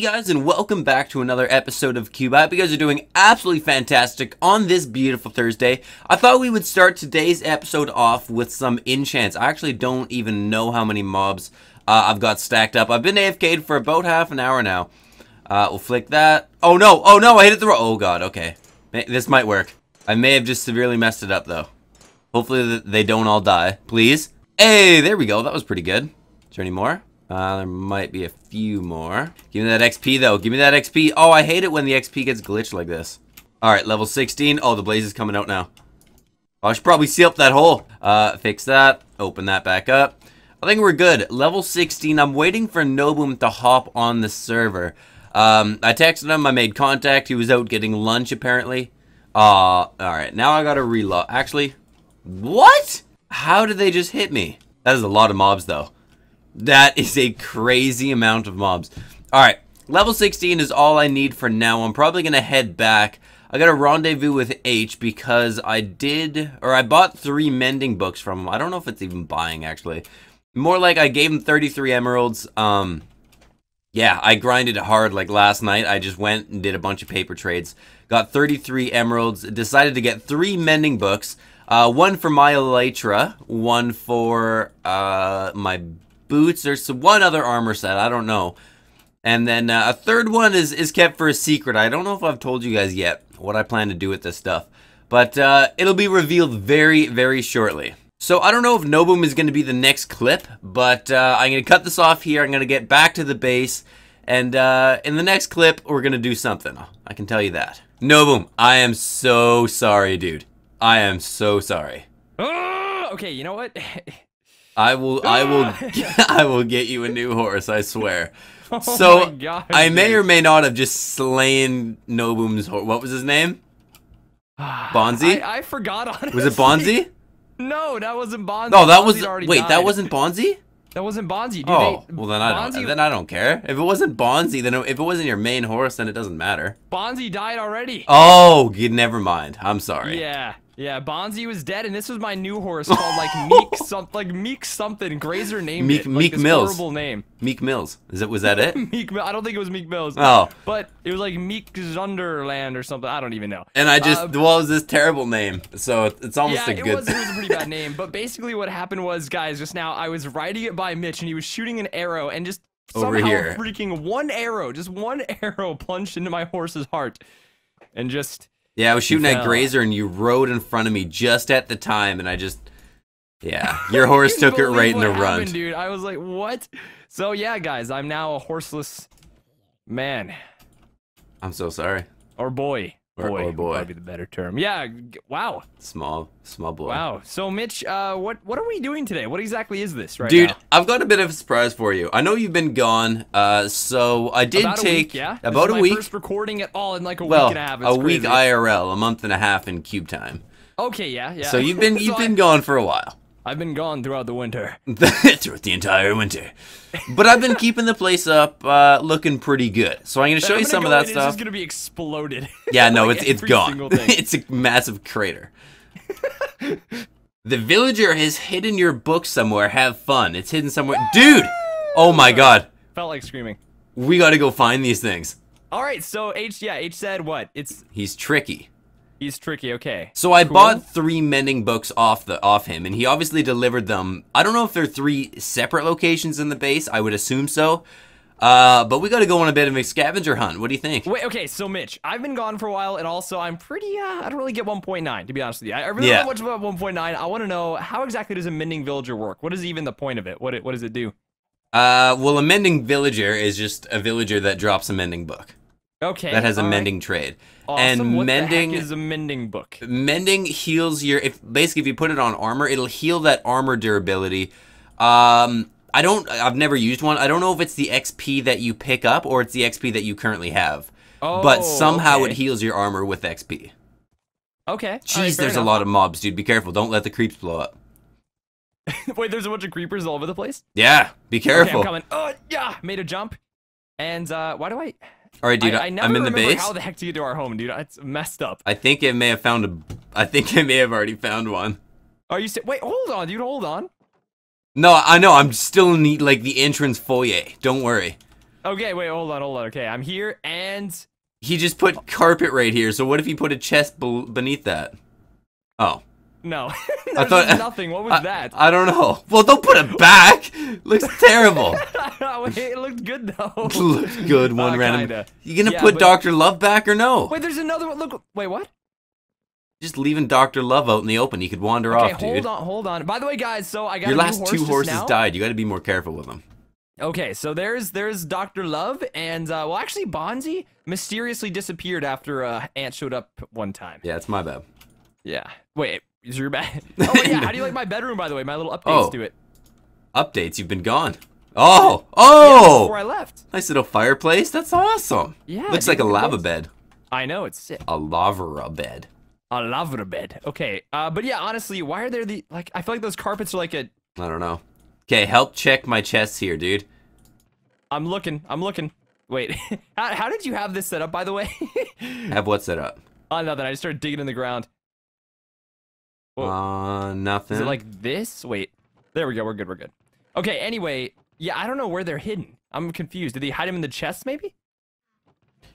guys and welcome back to another episode of Cube. I hope you guys are doing absolutely fantastic on this beautiful Thursday. I thought we would start today's episode off with some enchants. I actually don't even know how many mobs uh, I've got stacked up. I've been AFK'd for about half an hour now. Uh, we'll flick that. Oh no, oh no, I hit it the wrong- oh god, okay. This might work. I may have just severely messed it up though. Hopefully they don't all die, please. Hey, there we go, that was pretty good. Is there any more? Uh, there might be a few more. Give me that XP, though. Give me that XP. Oh, I hate it when the XP gets glitched like this. All right, level 16. Oh, the blaze is coming out now. Oh, I should probably seal up that hole. Uh, fix that. Open that back up. I think we're good. Level 16. I'm waiting for Nobum to hop on the server. Um, I texted him. I made contact. He was out getting lunch, apparently. Uh, all right. Now I got to reload. Actually, what? How did they just hit me? That is a lot of mobs, though. That is a crazy amount of mobs. All right, level 16 is all I need for now. I'm probably going to head back. I got a rendezvous with H because I did, or I bought three mending books from him. I don't know if it's even buying, actually. More like I gave him 33 emeralds. Um, yeah, I grinded hard like last night. I just went and did a bunch of paper trades. Got 33 emeralds. Decided to get three mending books. Uh, one for my elytra, one for uh, my boots. There's some, one other armor set. I don't know. And then uh, a third one is, is kept for a secret. I don't know if I've told you guys yet what I plan to do with this stuff. But uh, it'll be revealed very, very shortly. So I don't know if Noboom is going to be the next clip, but uh, I'm going to cut this off here. I'm going to get back to the base. And uh, in the next clip, we're going to do something. I can tell you that. Noboom, I am so sorry, dude. I am so sorry. Ah! okay, you know what? I will, I will, I will get you a new horse. I swear. Oh so God, I dude. may or may not have just slain Nobum's horse. What was his name? Bonzi. I, I, forgot. Was it Bonzi? No, that wasn't Bonzi. No, that Bonzi was wait, died. that wasn't Bonzi. That wasn't Bonzi. Dude, oh, they, well then I Bonzi, don't. Then I don't care. If it wasn't Bonzi, then if it wasn't your main horse, then it doesn't matter. Bonzi died already. Oh, never mind. I'm sorry. Yeah. Yeah, Bonzi was dead, and this was my new horse called like Meek something, like Meek something. Grazer named Meek, it. Like, Meek Mills. Horrible name. Meek Mills. Is it? Was that it? Meek. I don't think it was Meek Mills. Oh, but it was like Meek Zunderland or something. I don't even know. And I just uh, well, was this terrible name. So it's almost yeah, a good. It it was a pretty bad name. But basically, what happened was, guys, just now I was riding it by Mitch, and he was shooting an arrow, and just over somehow here. freaking one arrow, just one arrow plunged into my horse's heart and just yeah, I was shooting at Grazer and you rode in front of me just at the time, and I just. Yeah, your horse took it right in the run. Dude, I was like, what? So, yeah, guys, I'm now a horseless man. I'm so sorry. Or boy boy, or, oh, boy. would probably be the better term. Yeah. Wow. Small, small boy. Wow. So, Mitch, uh, what what are we doing today? What exactly is this, right? Dude, now? I've got a bit of a surprise for you. I know you've been gone, uh, so I did about take week, yeah? about a week. First recording at all in like a well, week and a half. It's a crazy. week IRL, a month and a half in cube time. Okay. Yeah. Yeah. So you've been so you've I... been gone for a while. I've been gone throughout the winter. throughout the entire winter. But I've been keeping the place up uh, looking pretty good. So I'm going to show I'm you some of that stuff. It's just going to be exploded. Yeah, no, like it's, it's gone. it's a massive crater. the villager has hidden your book somewhere. Have fun. It's hidden somewhere. Dude! Oh my god. Felt like screaming. We got to go find these things. All right, so H, yeah, H said what? It's He's tricky. He's tricky, okay. So I cool. bought three mending books off the off him, and he obviously delivered them. I don't know if they're three separate locations in the base. I would assume so. Uh, but we got to go on a bit of a scavenger hunt. What do you think? Wait, okay, so Mitch, I've been gone for a while, and also I'm pretty, uh, I don't really get 1.9, to be honest with you. I really yeah. don't know much about 1.9. I want to know, how exactly does a mending villager work? What is even the point of it? What, it, what does it do? Uh, well, a mending villager is just a villager that drops a mending book. Okay. That has a mending right. trade. Awesome. And what mending is a mending book. Mending heals your if basically if you put it on armor, it'll heal that armor durability. Um I don't I've never used one. I don't know if it's the XP that you pick up or it's the XP that you currently have. Oh, but somehow okay. it heals your armor with XP. Okay. Jeez, right, there's enough. a lot of mobs, dude. Be careful. Don't let the creeps blow up. Wait, there's a bunch of creepers all over the place? Yeah. Be careful. Okay, I'm coming. Oh, yeah. Made a jump. And uh, why do I all right, dude. I, I am in the base. How the heck do you do our home, dude? It's messed up. I think it may have found a. I think it may have already found one. Are you? Wait, hold on, dude. Hold on. No, I know. I'm still in the, like the entrance foyer. Don't worry. Okay, wait. Hold on. Hold on. Okay, I'm here, and he just put carpet right here. So what if he put a chest beneath that? Oh. No. I thought nothing. What was I, that? I don't know. Well, don't put it back. looks terrible. it looked good though. It looked good. One uh, random. You gonna yeah, put but... Doctor Love back or no? Wait, there's another one. Look. Wait, what? Just leaving Doctor Love out in the open. He could wander okay, off, hold dude. Hold on, hold on. By the way, guys, so I got your last horse two horses died. You got to be more careful with them. Okay, so there's there's Doctor Love and uh, well, actually, Bonzi mysteriously disappeared after uh, Ant showed up one time. Yeah, it's my bad. Yeah. Wait, is your bed? Oh yeah. How do you like my bedroom? By the way, my little updates oh. to it. Updates. You've been gone. Oh, oh! Yeah, before I left. Nice little fireplace. That's awesome. Yeah. Looks like a lava place. bed. I know it's sick. A lava bed. A lava bed. Okay. Uh, but yeah, honestly, why are there the like? I feel like those carpets are like a. I don't know. Okay, help check my chest here, dude. I'm looking. I'm looking. Wait, how, how did you have this set up, by the way? have what set up? Oh, nothing. I just started digging in the ground. Whoa. Uh, nothing. Is it like this? Wait. There we go. We're good. We're good. Okay, anyway. Yeah, I don't know where they're hidden. I'm confused. Did they hide them in the chest, maybe?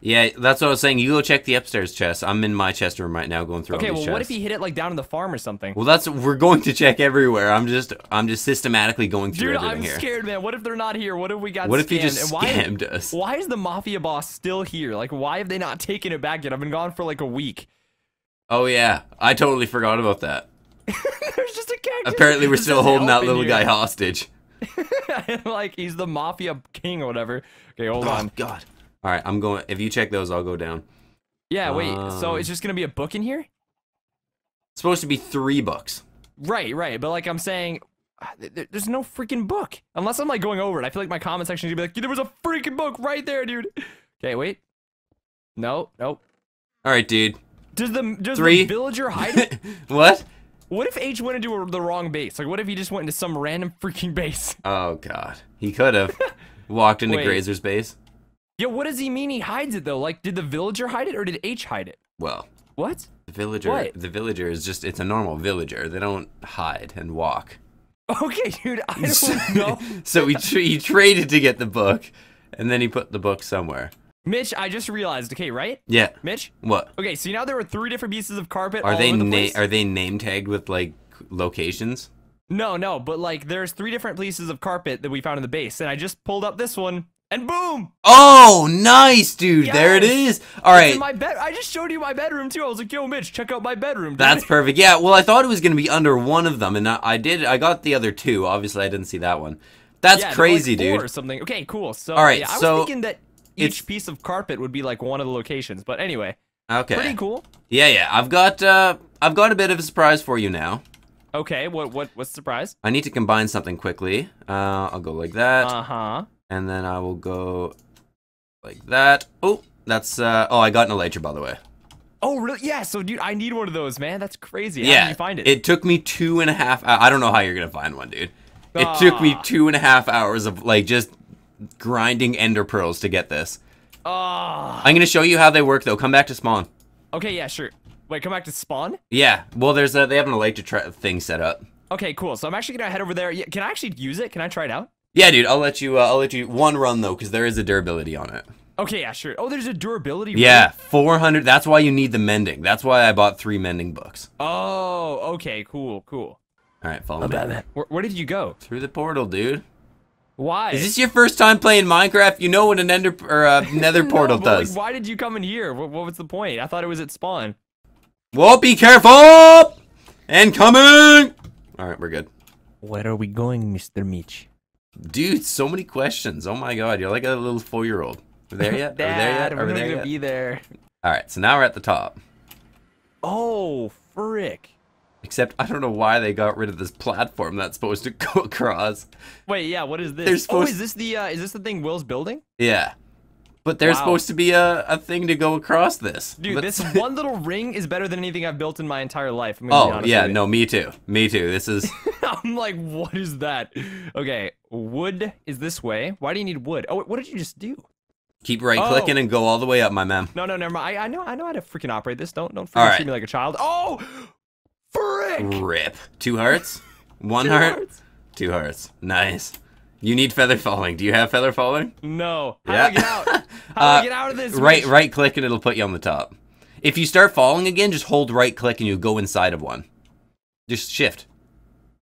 Yeah, that's what I was saying. You go check the upstairs chest. I'm in my chest room right now, going through. Okay, well, chests. what if he hit it like down in the farm or something? Well, that's we're going to check everywhere. I'm just I'm just systematically going through Dude, I'm scared, man. What if they're not here? What if we got? What if he just scammed why, us? Why is the mafia boss still here? Like, why have they not taken it back yet? I've been gone for like a week. Oh yeah, I totally forgot about that. There's just a cactus. Apparently, we're still holding that little guy hostage. like he's the mafia king or whatever. Okay, hold oh, on. God. All right, I'm going. If you check those, I'll go down. Yeah. Um, wait. so um, it's just gonna be a book in here? It's supposed to be three books. Right. Right. But like I'm saying. Ah, there's no freaking book unless I'm like going over it. I feel like my comment section should be like, "There was a freaking book right there, dude." Okay, wait. No, nope. All right, dude. Does the does Three. the villager hide it? what? What if H went into a, the wrong base? Like, what if he just went into some random freaking base? Oh god, he could have walked into Wait. Grazer's base. Yeah, what does he mean? He hides it though. Like, did the villager hide it or did H hide it? Well, what? The villager. What? The villager is just—it's a normal villager. They don't hide and walk. Okay, dude, I don't know. so he, tra he traded to get the book, and then he put the book somewhere. Mitch, I just realized. Okay, right? Yeah. Mitch. What? Okay, so you know there were three different pieces of carpet. Are they the na- are they name tagged with like locations? No, no, but like there's three different pieces of carpet that we found in the base, and I just pulled up this one. And boom! Oh, nice, dude. Yes. There it is. All it's right. My bed. I just showed you my bedroom too. I was like, "Yo, Mitch, check out my bedroom." Dude. That's perfect. Yeah. Well, I thought it was gonna be under one of them, and I, I did. I got the other two. Obviously, I didn't see that one. That's yeah, crazy, like dude. Or something. Okay, cool. So, all right. Yeah, I so, was thinking that each it's, piece of carpet would be like one of the locations. But anyway, okay, pretty cool. Yeah, yeah. I've got uh, I've got a bit of a surprise for you now. Okay, what what what's surprise? I need to combine something quickly. Uh, I'll go like that. Uh huh. And then I will go like that. Oh, that's uh. Oh, I got an elytra by the way. Oh really? Yeah. So dude, I need one of those, man. That's crazy. Yeah. How did you find it? It took me two and a half. I don't know how you're gonna find one, dude. It took me ah. two and a half hours of like just grinding ender pearls to get this. Ah. I'm gonna show you how they work though. Come back to spawn. Okay, yeah, sure. Wait, come back to spawn? Yeah. Well, there's a they have an electric thing set up. Okay, cool. So I'm actually gonna head over there. Yeah, can I actually use it? Can I try it out? Yeah, dude. I'll let you. Uh, I'll let you one run though, because there is a durability on it. Okay, yeah, sure. Oh, there's a durability. Yeah, 400. That's why you need the mending. That's why I bought three mending books. Oh, okay, cool, cool. All right, follow How me. About that. Where, where did you go? Through the portal, dude. Why? Is this your first time playing Minecraft? You know what an ender or uh, a nether portal no, does. Like, why did you come in here? What, what was the point? I thought it was at spawn. Well, be careful! And coming! Alright, we're good. Where are we going, Mr. Meech? Dude, so many questions. Oh my god, you're like a little four-year-old. Are there yet? Dad, are we there yet? Are we there gonna yet? be there. Alright, so now we're at the top. Oh, frick. Except I don't know why they got rid of this platform that's supposed to go across. Wait, yeah, what is this? Oh, supposed... Oh, is this the uh, is this the thing Will's building? Yeah. But there's wow. supposed to be a, a thing to go across this. Dude, Let's... this one little ring is better than anything I've built in my entire life. oh, yeah, no, me too. Me too. This is... I'm like, what is that? Okay, wood is this way. Why do you need wood? Oh, what did you just do? Keep right clicking oh. and go all the way up, my man. No, no, never mind. I, I know, I know how to freaking operate this. Don't, don't freaking right. treat me like a child. Oh, sick. Rip. Two hearts? One Two heart? Hearts. Two hearts. Nice. You need feather falling. Do you have feather falling? No. How yeah. do I get out? How uh, do I uh, get out of this? Right, right click and it'll put you on the top. If you start falling again, just hold right click and you go inside of one. Just shift.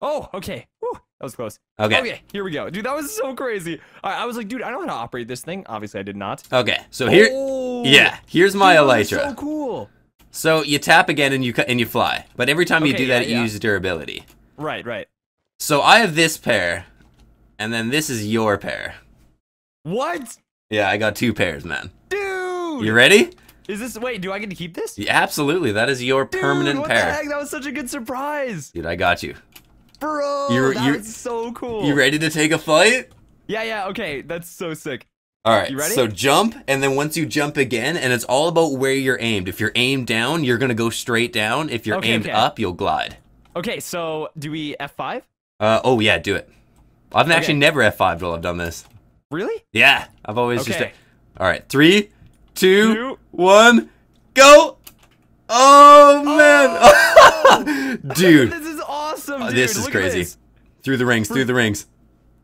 Oh, okay. Whew, that was close. Okay. Okay, here we go. Dude, that was so crazy. I was like, dude, I know how to operate this thing. Obviously, I did not. Okay, so here... Oh, yeah, here's my dude, Elytra. so cool. So you tap again and you and you fly. But every time okay, you do yeah, that, yeah. you use durability. Right, right. So I have this pair, and then this is your pair. What? Yeah, I got two pairs, man. Dude! You ready? Is this, wait, do I get to keep this? Yeah, absolutely, that is your Dude, permanent what the heck, that was such a good surprise. Dude, I got you. Bro, you're, so cool. You ready to take a flight? Yeah, yeah, okay, that's so sick. All right. You ready? So jump, and then once you jump again, and it's all about where you're aimed. If you're aimed down, you're gonna go straight down. If you're okay, aimed okay. up, you'll glide. Okay. So do we F5? Uh oh yeah, do it. I've okay. actually never F5 till I've done this. Really? Yeah. I've always just. All right. Three, two, two. one, go. Oh, oh! man, oh. dude. this is awesome. Uh, dude. This is Look crazy. This. Through the rings. Through the rings.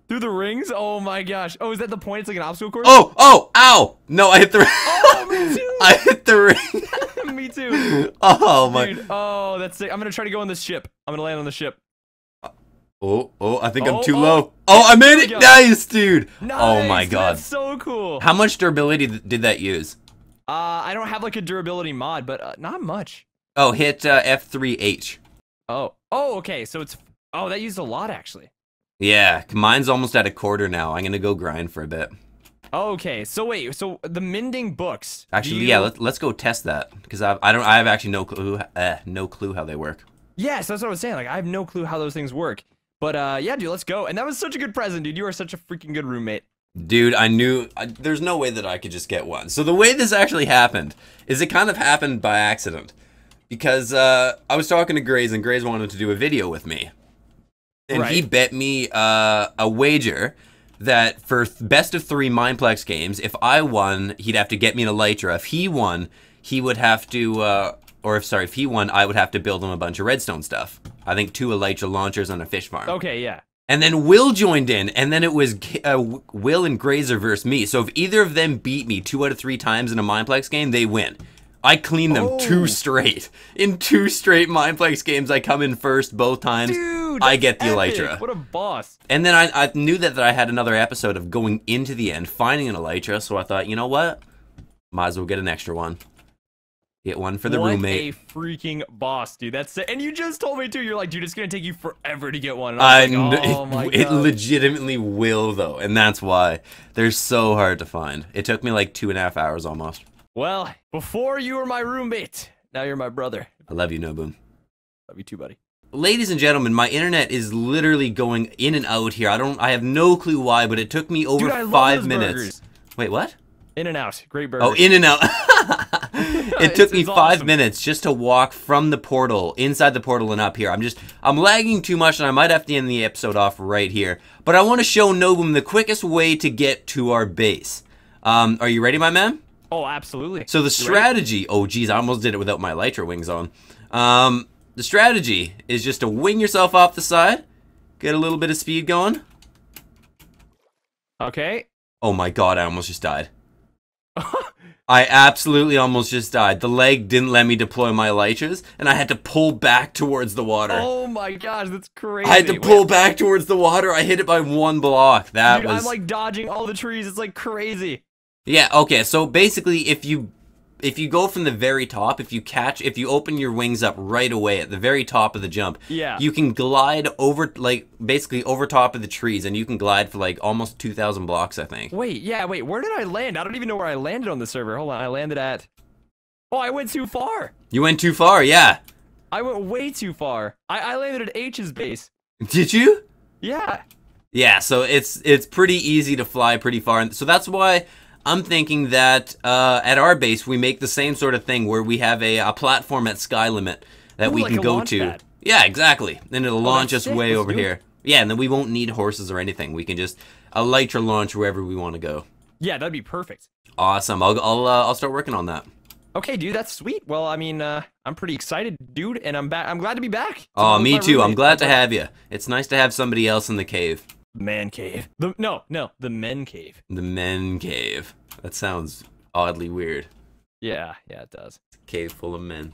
Through the rings? Oh my gosh. Oh, is that the point? It's like an obstacle course? Oh, oh, ow! No, I hit the ring. Oh, me too! I hit the ring. me too. Oh my. Dude, oh, that's sick. I'm gonna try to go on this ship. I'm gonna land on the ship. Uh, oh, oh, I think oh, I'm too oh. low. Oh, I made it! Nice, dude! Nice, oh my god. That's so cool. How much durability did that use? Uh, I don't have like a durability mod, but uh, not much. Oh, hit uh, F3H. Oh, oh, okay. So it's, oh, that used a lot actually. Yeah, mine's almost at a quarter now. I'm gonna go grind for a bit. Okay, so wait, so the mending books. Actually, you... yeah, let, us go test that because I I don't I have actually no clue uh, no clue how they work. Yes, yeah, so that's what I was saying. Like I have no clue how those things work. But uh, yeah, dude, let's go. And that was such a good present, dude. You are such a freaking good roommate. Dude, I knew I, there's no way that I could just get one. So the way this actually happened is it kind of happened by accident because uh, I was talking to Grays and Grays wanted to do a video with me and right. he bet me uh, a wager that for th- best of three Mindplex games, if I won, he'd have to get me an Elytra. If he won, he would have to, uh, or if sorry, if he won, I would have to build him a bunch of redstone stuff. I think two Elytra launchers on a fish farm. Okay, yeah. And then Will joined in, and then it was uh, Will and Grazer versus me. So if either of them beat me two out of three times in a Mindplex game, they win. I clean them oh. two straight. In two straight Mindplex games, I come in first both times. Dude, I get the epic. Elytra. What a boss. And then I, I knew that, that I had another episode of going into the end, finding an Elytra, so I thought, you know what? Might as well get an extra one. Get one for the what roommate. a freaking boss, dude. That's it. And you just told me, too. You're like, dude, it's going to take you forever to get one. I like, oh, it, it legitimately will, though. And that's why they're so hard to find. It took me like two and a half hours almost. Well, before you were my roommate, now you're my brother. I love you, Nobu. Love you too, buddy. Ladies and gentlemen, my internet is literally going in and out here. I don't, I have no clue why, but it took me over Dude, five minutes. Burgers. Wait, what? In and out, great burger. Oh, in and out. it took it's, me five awesome. minutes just to walk from the portal, inside the portal and up here. I'm just, I'm lagging too much and I might have to end the episode off right here. But I want to show Nobum the quickest way to get to our base. Um, are you ready, my man? Oh, absolutely. So the strategy. Oh, geez, I almost did it without my elytra wings on. Um, the strategy is just to wing yourself off the side, get a little bit of speed going. Okay. Oh my god, I almost just died. I absolutely almost just died. The leg didn't let me deploy my elytras, and I had to pull back towards the water. Oh my gosh, that's crazy. I had to pull Wait. back towards the water. I hit it by one block. That Dude, was. I'm like dodging all the trees. It's like crazy. Yeah, okay. So basically if you if you go from the very top, if you catch if you open your wings up right away at the very top of the jump, yeah. you can glide over like basically over top of the trees and you can glide for like almost 2000 blocks, I think. Wait, yeah, wait. Where did I land? I don't even know where I landed on the server. Hold on. I landed at Oh, I went too far. You went too far, yeah. I went way too far. I, I landed at H's base. Did you? Yeah. Yeah, so it's it's pretty easy to fly pretty far. and So that's why I'm thinking that uh, at our base we make the same sort of thing where we have a, a platform at sky limit that Ooh, we can like go to. Pad. Yeah, exactly. Then it'll oh, launch us sick. way Let's over here. Yeah, and then we won't need horses or anything. We can just elytra launch wherever we want to go. Yeah, that'd be perfect. Awesome. I'll I'll uh, I'll start working on that. Okay, dude, that's sweet. Well, I mean, uh, I'm pretty excited, dude, and I'm back. I'm glad to be back. Oh, me too. Roommate. I'm glad to have you. It's nice to have somebody else in the cave man cave. The no, no, the men cave. The men cave. That sounds oddly weird. Yeah, yeah, it does. It's a cave full of men.